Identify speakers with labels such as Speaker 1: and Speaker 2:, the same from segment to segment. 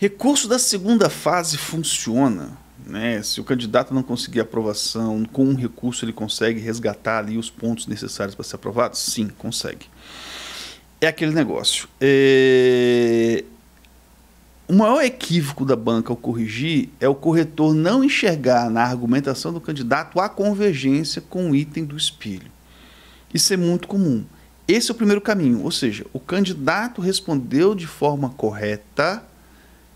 Speaker 1: Recurso da segunda fase funciona. Né? Se o candidato não conseguir aprovação, com um recurso ele consegue resgatar ali os pontos necessários para ser aprovado? Sim, consegue. É aquele negócio. É... O maior equívoco da banca ao corrigir é o corretor não enxergar na argumentação do candidato a convergência com o item do espelho. Isso é muito comum. Esse é o primeiro caminho, ou seja, o candidato respondeu de forma correta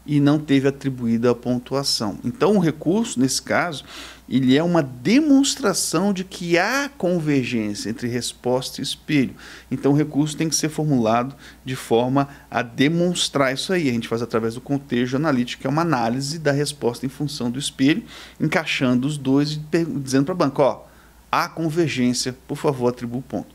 Speaker 1: e não teve atribuída a pontuação. Então, o recurso, nesse caso, ele é uma demonstração de que há convergência entre resposta e espelho. Então, o recurso tem que ser formulado de forma a demonstrar isso aí. A gente faz através do contexto analítico, que é uma análise da resposta em função do espelho, encaixando os dois e dizendo para a banca, ó, há convergência, por favor, atribua o ponto.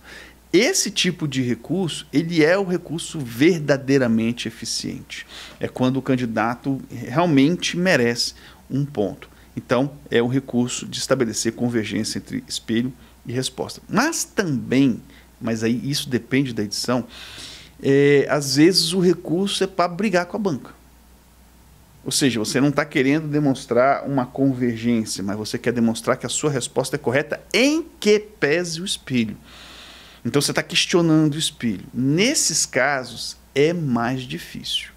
Speaker 1: Esse tipo de recurso, ele é o recurso verdadeiramente eficiente. É quando o candidato realmente merece um ponto. Então, é o recurso de estabelecer convergência entre espelho e resposta. Mas também, mas aí isso depende da edição, é, às vezes o recurso é para brigar com a banca. Ou seja, você não está querendo demonstrar uma convergência, mas você quer demonstrar que a sua resposta é correta em que pese o espelho. Então você está questionando o espelho. Nesses casos é mais difícil.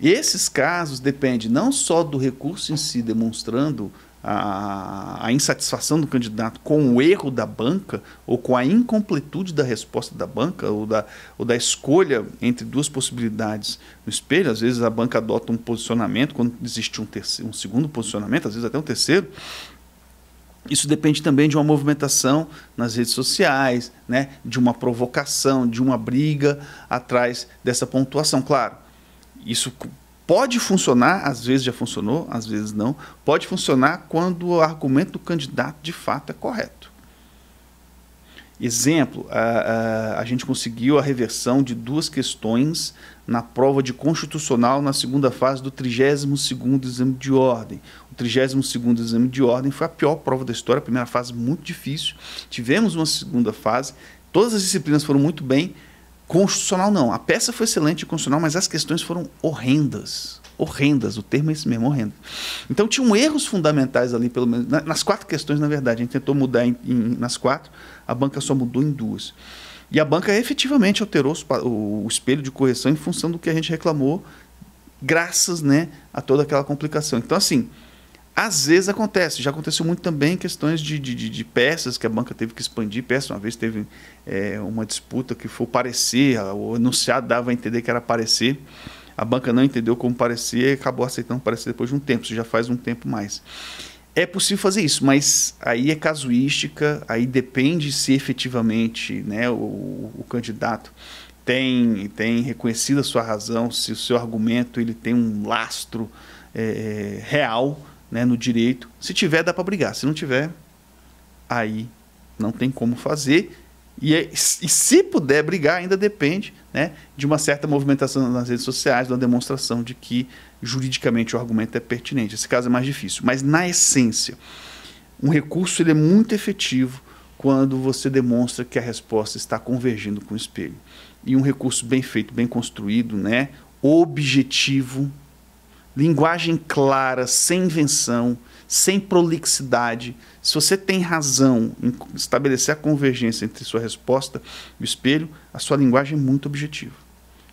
Speaker 1: E esses casos dependem não só do recurso em si demonstrando a, a, insatisfação do candidato com o erro da banca ou com a incompletude da resposta da banca ou da, ou da escolha entre duas possibilidades no espelho. Às vezes a banca adota um posicionamento quando existe um, terceiro, um segundo posicionamento, às vezes até um terceiro. Isso depende também de uma movimentação nas redes sociais, né? de uma provocação, de uma briga atrás dessa pontuação. Claro, isso pode funcionar, às vezes já funcionou, às vezes não, pode funcionar quando o argumento do candidato de fato é correto. Exemplo, a, a, a, gente conseguiu a reversão de duas questões na prova de constitucional na segunda fase do 32º exame de ordem. O 32º exame de ordem foi a pior prova da história, a primeira fase muito difícil. Tivemos uma segunda fase, todas as disciplinas foram muito bem, constitucional não. A peça foi excelente constitucional, mas as questões foram horrendas horrendas. O termo é esse mesmo, horrendo. Então tinham erros fundamentais ali, pelo menos. nas quatro questões, na verdade. A gente tentou mudar em, em, nas quatro, a banca só mudou em duas. E a banca efetivamente alterou o, o espelho de correção em função do que a gente reclamou, graças né, a toda aquela complicação. Então, assim, às vezes acontece. Já aconteceu muito também em questões de, de, de, peças que a banca teve que expandir. Peça, uma vez teve é, uma disputa que foi parecer, o enunciado dava a entender que era parecer. A banca não entendeu como parecer e acabou aceitando parecer depois de um tempo, isso já faz um tempo mais. É possível fazer isso, mas aí é casuística, aí depende se efetivamente né, o, o candidato tem, tem reconhecido a sua razão, se o seu argumento ele tem um lastro é, é real né, no direito. Se tiver, dá para brigar. Se não tiver, aí não tem como fazer. E, é, e, se puder brigar, ainda depende né, de uma certa movimentação nas redes sociais, de uma demonstração de que juridicamente o argumento é pertinente. Esse caso é mais difícil. Mas, na essência, um recurso ele é muito efetivo quando você demonstra que a resposta está convergindo com o espelho. E um recurso bem feito, bem construído, né, objetivo, Linguagem clara, sem invenção, sem prolixidade. Se você tem razão em estabelecer a convergência entre sua resposta e o espelho, a sua linguagem é muito objetiva.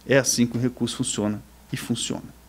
Speaker 1: É assim que o recurso funciona e funciona.